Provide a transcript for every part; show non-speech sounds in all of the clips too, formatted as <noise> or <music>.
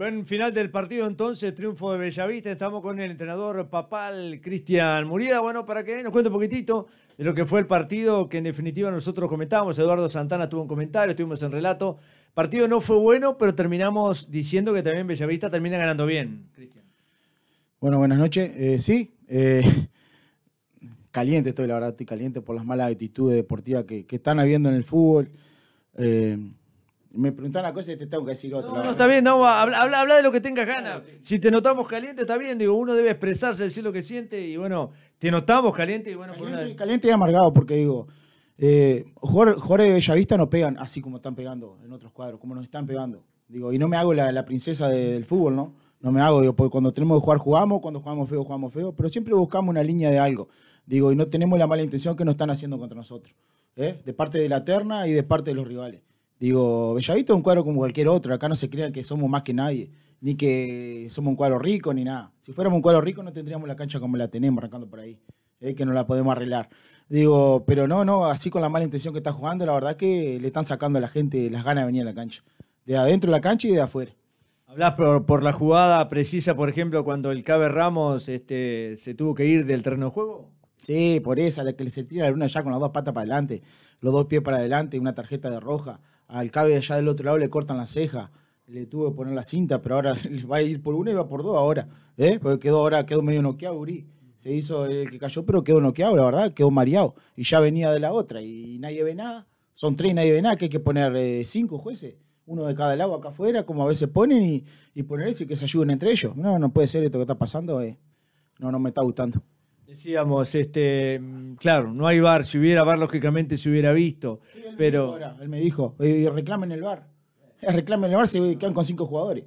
Buen final del partido entonces, triunfo de Bellavista. Estamos con el entrenador papal Cristian Murida. Bueno, para que nos cuente un poquitito de lo que fue el partido que en definitiva nosotros comentamos. Eduardo Santana tuvo un comentario, estuvimos en relato. Partido no fue bueno, pero terminamos diciendo que también Bellavista termina ganando bien, Cristian. Bueno, buenas noches. Eh, sí, eh, caliente estoy, la verdad, estoy caliente por las malas actitudes deportivas que, están habiendo en el fútbol. Eh, me preguntan una cosa y te tengo que decir otra. No, no está bien, no, habla, habla, de lo que tengas ganas. Si te notamos caliente, está bien, digo, uno debe expresarse, decir lo que siente y bueno, te notamos caliente y bueno, caliente, y amargado, porque digo, eh, jugadores, de Bellavista no pegan así como están pegando en otros cuadros, como nos están pegando. Digo, y no me hago la, princesa del fútbol, ¿no? No me hago, digo, porque cuando tenemos que jugar jugamos, cuando jugamos feo, jugamos feo, pero siempre buscamos una línea de algo. Digo, y no tenemos la mala intención que nos están haciendo contra nosotros, ¿eh? de parte de la terna y de parte de los rivales. Digo, Bellavista es un cuadro como cualquier otro, acá no se crean que somos más que nadie, ni que somos un cuadro rico, ni nada. Si fuéramos un cuadro rico no tendríamos la cancha como la tenemos, arrancando por ahí, eh, que no la podemos arreglar. Digo, pero no, no, así con la mala intención que está jugando, la verdad que le están sacando a la gente las ganas de venir a la cancha, de adentro de la cancha y de afuera. Hablas por, la jugada precisa, por ejemplo, cuando el Cabe Ramos este, se tuvo que ir del terreno de juego. Sí, por esa, la que le se tira la luna ya con las dos patas para adelante, los dos pies para adelante, una tarjeta de roja al cabe allá del otro lado le cortan la ceja, le tuve que poner la cinta, pero ahora <laughs> va a ir por una y va por dos ahora, ¿eh? Porque quedó ahora, quedó medio noqueado, Uri. Se hizo el que cayó, pero quedó noqueado, la verdad, quedó mareado. Y ya venía de la otra y nadie ve nada. Son tres y nadie ve nada, que hay que poner eh, cinco jueces, uno de cada lado acá afuera, como a veces ponen, y, y poner eso y que se ayuden entre ellos. No, no puede ser esto que está pasando, eh. no, no me está gustando. Decíamos, este, mm, claro, no hay bar. Si hubiera bar, lógicamente se hubiera visto. pero. él me dijo, reclamen el bar. <laughs> Reclamen el bar, si quedan con cinco jugadores.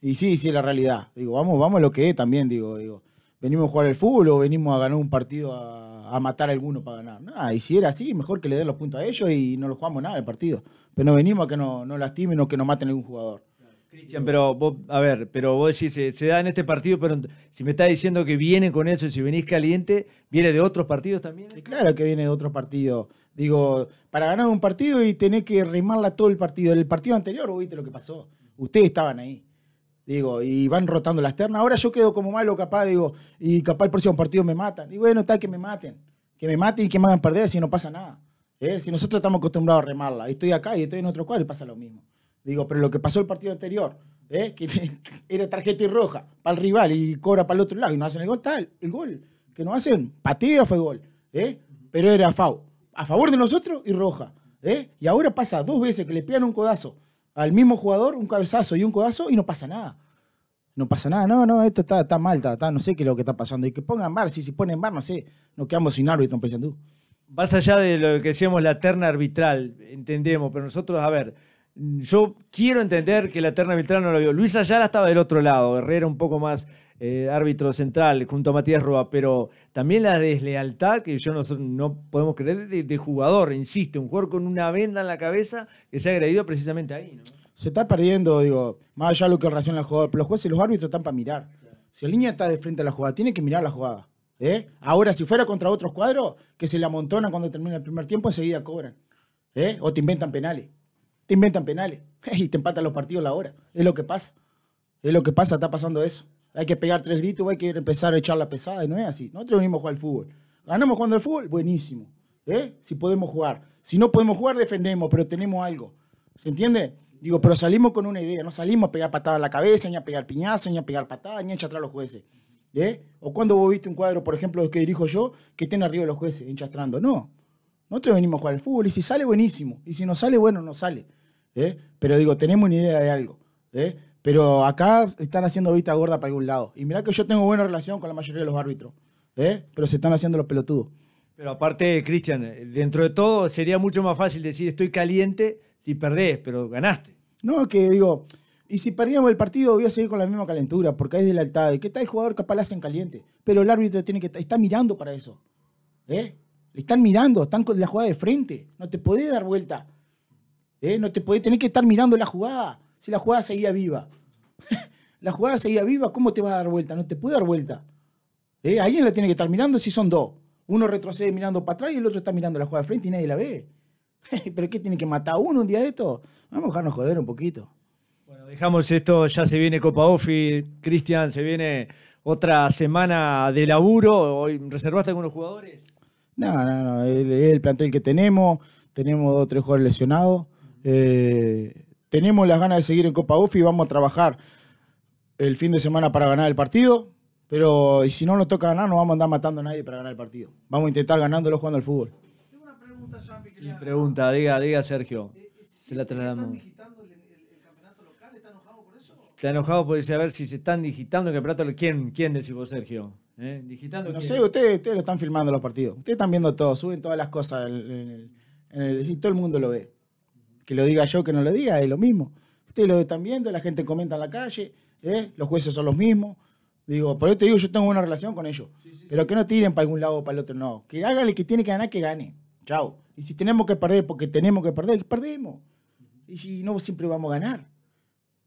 Y sí, sí, es la realidad. Digo, vamos, vamos a lo que es también, digo, digo. Venimos a jugar el fútbol o venimos a ganar un partido a, a matar a alguno para ganar. Nada, y si era así, mejor que le den los puntos a ellos y no lo jugamos nada el partido. Pero no venimos a que no, lastimen o que nos maten a algún jugador. Cristian, pero vos, a ver, pero vos decís, se, da en este partido, pero si me estás diciendo que viene con eso y si venís caliente, ¿viene de otros partidos también? claro que viene de otros partidos. Digo, para ganar un partido y tenés que remarla todo el partido. El partido anterior, viste lo que pasó. Ustedes estaban ahí. Digo, y van rotando las ternas. Ahora yo quedo como malo, capaz, digo, y capaz el próximo partido me matan. Y bueno, está que me maten. Que me maten y que me hagan perder si no pasa nada. ¿Eh? Si nosotros estamos acostumbrados a remarla. Y estoy acá y estoy en otro cuadro y pasa lo mismo. Digo, pero lo que pasó el partido anterior, ¿eh? que <laughs> era tarjeta y roja para el rival y cobra para el otro lado y no hacen el gol, tal, el gol que no hacen, pateo fue gol, ¿eh? pero era FAO, a favor de nosotros y roja. ¿eh? Y ahora pasa dos veces que le pegan un codazo al mismo jugador, un cabezazo y un codazo y no pasa nada. No pasa nada, no, no, esto está, mal, no sé qué es lo que está pasando. Y que pongan bar, si se ponen bar, no sé, nos quedamos sin árbitro tú. Más allá de lo que decíamos la terna arbitral, entendemos, pero nosotros, a ver, yo quiero entender que la Terna no lo vio. Luis Ayala estaba del otro lado, Herrera un poco más eh, árbitro central junto a Matías Roa, pero también la deslealtad que yo no, podemos creer de, jugador, insiste. un jugador con una venda en la cabeza que se ha agredido precisamente ahí. Se está perdiendo, digo, más allá de lo que relaciona el jugador, pero los jueces y los árbitros están para mirar. Si la línea está de frente a la jugada, tiene que mirar la jugada. ¿eh? Ahora, si fuera contra otros cuadros, que se le amontonan cuando termina el primer tiempo, enseguida cobran. ¿eh? O te inventan penales te inventan penales <laughs> y te empatan los partidos a la hora. Es lo que pasa. Es lo que pasa, está pasando eso. Hay que pegar tres gritos, hay que empezar a echar la pesada, y no es así. Nosotros venimos a jugar al fútbol. ¿Ganamos jugando al fútbol? Buenísimo. ¿Eh? Si podemos jugar. Si no podemos jugar, defendemos, pero tenemos algo. ¿Se entiende? Digo, pero salimos con una idea, no salimos a pegar patada a la cabeza, ni a pegar piñazo, ni a pegar patada, ni a echar a los jueces. ¿Eh? O cuando vos viste un cuadro, por ejemplo, que dirijo yo, que estén arriba los jueces enchastrando. No, nosotros venimos a jugar al fútbol y si sale, buenísimo. Y si no sale, bueno, no sale. ¿eh? Pero digo, tenemos una idea de algo. ¿eh? Pero acá están haciendo vista gorda para algún lado. Y mirá que yo tengo buena relación con la mayoría de los árbitros. ¿eh? Pero se están haciendo los pelotudos. Pero aparte, Cristian, dentro de todo sería mucho más fácil decir estoy caliente si perdés, pero ganaste. No, que digo, y si perdíamos el partido voy a seguir con la misma calentura, porque hay y ¿Qué tal el jugador capaz la hacen caliente? Pero el árbitro tiene que está mirando para eso. ¿Eh? Le están mirando, están con la jugada de frente. No te podés dar vuelta. ¿eh? No te podés tener que estar mirando la jugada. Si la jugada seguía viva. <laughs> la jugada seguía viva, ¿cómo te va a dar vuelta? No te puede dar vuelta. ¿eh? Alguien la tiene que estar mirando si son dos. Uno retrocede mirando para atrás y el otro está mirando la jugada de frente y nadie la ve. <laughs> ¿Pero qué tiene que matar uno un día de esto? Vamos a dejarnos joder un poquito. Bueno, dejamos esto, ya se viene Copa Offi. Cristian, se viene otra semana de laburo. Hoy reservaste algunos jugadores. No, no, no. Es el, plantel que tenemos. Tenemos dos o tres jugadores lesionados. Eh, tenemos las ganas de seguir en Copa UFI. Vamos a trabajar el fin de semana para ganar el partido. Pero si no nos toca ganar, no vamos a andar matando a nadie para ganar el partido. Vamos a intentar ganándolo jugando al fútbol. Tengo una pregunta, pregunta, diga, diga Sergio. Eh, eh, se la trasladamos Está enojado por decir a ver si se están digitando el ¿Quién, quién decís Sergio? ¿eh? ¿Digitando? No sé, ustedes, lo están filmando los partidos. Ustedes están viendo todo, suben todas las cosas. todo el mundo lo ve. Que lo diga yo, que no lo diga, es lo mismo. Ustedes lo están viendo, la gente comenta en la calle, ¿eh? los jueces son los mismos. Digo, por eso te digo, yo tengo una relación con ellos. pero que no tiren para algún lado o para el otro, no. Que el que tiene que ganar, que gane. Chao. Y si tenemos que perder porque tenemos que perder, perdemos. Y si no, siempre vamos a ganar.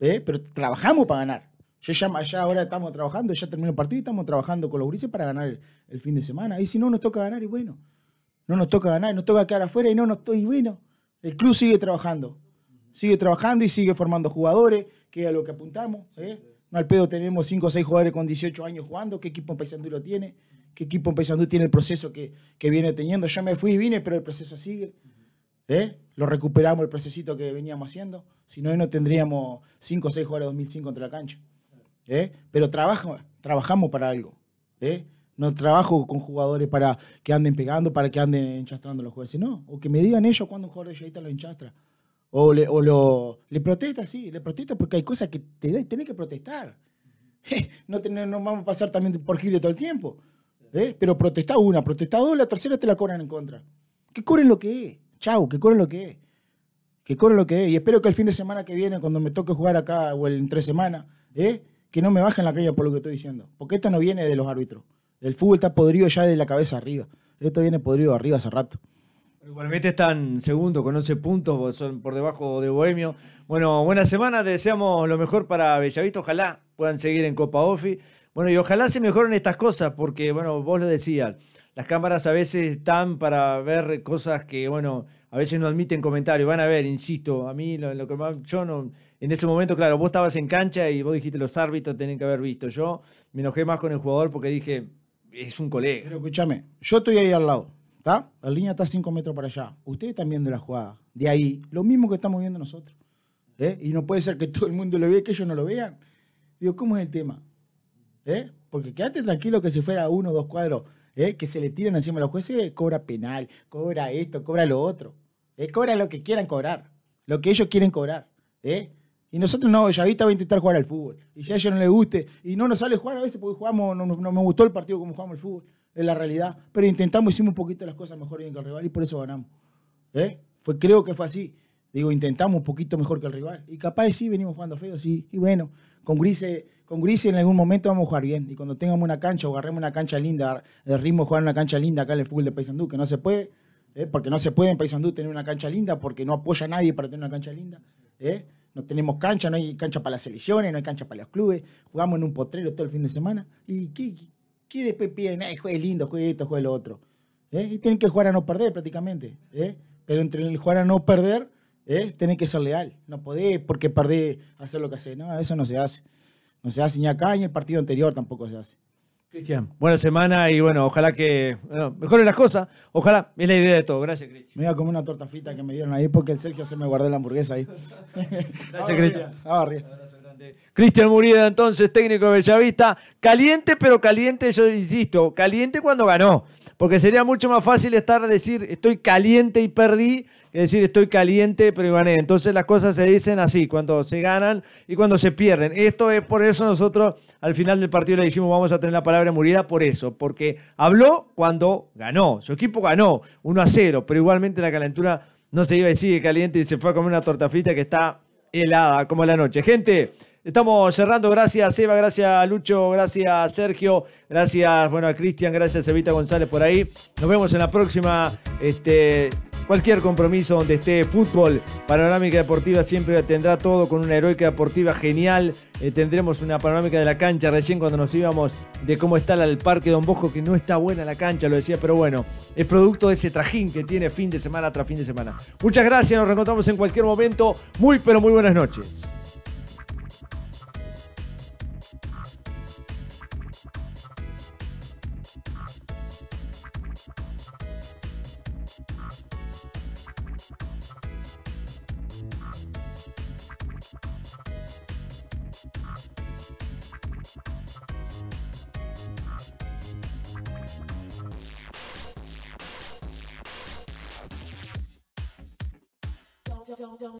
¿eh? pero trabajamos para ganar. Yo ya, ahora estamos trabajando, ya terminó el partido y estamos trabajando con los grises para ganar el, fin de semana. Y si no nos toca ganar, y bueno, no nos toca ganar, nos toca quedar afuera y no nos y bueno, el club sigue trabajando. Sigue trabajando y sigue formando jugadores, que es a lo que apuntamos. ¿eh? No al pedo tenemos 5 o 6 jugadores con 18 años jugando. ¿Qué equipo en Paysandú lo tiene? ¿Qué equipo en Paysandú tiene el proceso que, que viene teniendo? Yo me fui y vine, pero el proceso sigue. ¿Eh? Lo recuperamos el procesito que veníamos haciendo. Si no, no tendríamos 5 o 6 jugadores de 2005 contra la cancha. ¿eh? Pero trabajamos para algo. ¿Eh? No trabajo con jugadores para que anden pegando, para que anden enchastrando los jugadores. No, o que me digan ellos cuando un jugador de Yaita lo enchastra. O, le, o lo, le protesta, sí, le protesta porque hay cosas que te tenés que protestar. <laughs> no, vamos a pasar también por Gile todo el tiempo. ¿Eh? Pero protestá una, protestá dos, la tercera te la cobran en contra. Que cobren lo que es. Chau, que corren lo que es. Que corren lo que es. Y espero que el fin de semana que viene, cuando me toque jugar acá o en tres semanas, ¿eh? que no me bajen la calle por lo que estoy diciendo. Porque esto no viene de los árbitros. El fútbol está podrido ya de la cabeza arriba. Esto viene podrido arriba hace rato. Igualmente están segundo con 11 puntos, pues, son por debajo de Bohemio. Bueno, buena semana, deseamos lo mejor para Bellavista, ojalá puedan seguir en Copa Ofi. Bueno, y ojalá se mejoren estas cosas, porque, bueno, vos lo decías, las cámaras a veces están para ver cosas que, bueno, a veces no admiten comentarios. Van a ver, insisto, a mí lo, que más, yo no, en ese momento, claro, vos estabas en cancha y vos dijiste los árbitros tienen que haber visto. Yo me enojé más con el jugador porque dije, es un colega. Pero escúchame, yo estoy ahí al lado, ¿está? La línea está 5 metros para allá. Ustedes están viendo la jugada. De ahí, lo mismo que estamos viendo nosotros. ¿eh? Y no puede ser que todo el mundo lo vea y que ellos no lo vean. Digo, ¿cómo es el tema? ¿Eh? Porque quédate tranquilo que si fuera uno o dos cuadros ¿eh? que se le tiran encima a los jueces, eh, cobra penal, cobra esto, cobra lo otro, eh, cobra lo que quieran cobrar, lo que ellos quieren cobrar. ¿eh? Y nosotros no, Yavita va a intentar jugar al fútbol. Y si a ellos no les guste, y no nos sale jugar a veces porque jugamos, no, no me gustó el partido como jugamos el fútbol, en la realidad. Pero intentamos, hicimos un poquito las cosas mejor bien que el rival y por eso ganamos. Fue, creo que fue así. Digo, intentamos un poquito mejor que el rival. Y capaz sí venimos jugando feo, sí. Y bueno, con Grise, con en algún momento vamos a jugar bien. Y cuando tengamos una cancha o agarremos una cancha linda, de ritmo jugar una cancha linda acá en el fútbol de Paysandú, que no se puede, ¿eh? porque no se puede en Paysandú tener una cancha linda, porque no apoya nadie para tener una cancha linda. ¿eh? No tenemos cancha, no hay cancha para las selecciones, no hay cancha para los clubes. Jugamos en un potrero todo el fin de semana. ¿Y qué, qué después piden? lindo, juegue esto, juegue lo otro. ¿eh? Y tienen que jugar a no perder prácticamente. Pero entre el jugar a no perder ¿eh? Tenés que ser leal. No podés porque perdés hacer lo que hace. No, eso no se hace. No se hace ni acá ni en el partido anterior tampoco se hace. Cristian, buena semana y bueno, ojalá que mejoren las cosas. Ojalá, es la idea de todo. Gracias, Cristian. Me voy a comer una torta frita que me dieron ahí porque el Sergio se me guardó la hamburguesa ahí. <laughs> Gracias, Cristian. Cristian Murida, entonces, técnico de Bellavista. Caliente, pero caliente, yo insisto, caliente cuando ganó porque sería mucho más fácil estar a decir estoy caliente y perdí que decir estoy caliente pero gané. Entonces las cosas se dicen así, cuando se ganan y cuando se pierden. Esto es por eso nosotros al final del partido le dijimos vamos a tener la palabra murida por eso, porque habló cuando ganó, su equipo ganó 1 a 0, pero igualmente la calentura no se iba y sigue caliente y se fue a comer una torta frita que está helada como la noche. Gente, Estamos cerrando, gracias Eva, gracias Lucho, gracias Sergio, gracias bueno a Cristian, gracias Evita González por ahí. Nos vemos en la próxima. Este, cualquier compromiso donde esté fútbol, Panorámica Deportiva siempre tendrá todo con una heroica deportiva genial. Eh, tendremos una panorámica de la cancha recién cuando nos íbamos de cómo está el Parque Don Bosco, que no está buena la cancha, lo decía, pero bueno, es producto de ese trajín que tiene fin de semana tras fin de semana. Muchas gracias, nos reencontramos en cualquier momento. Muy, pero muy buenas noches. don't, don't.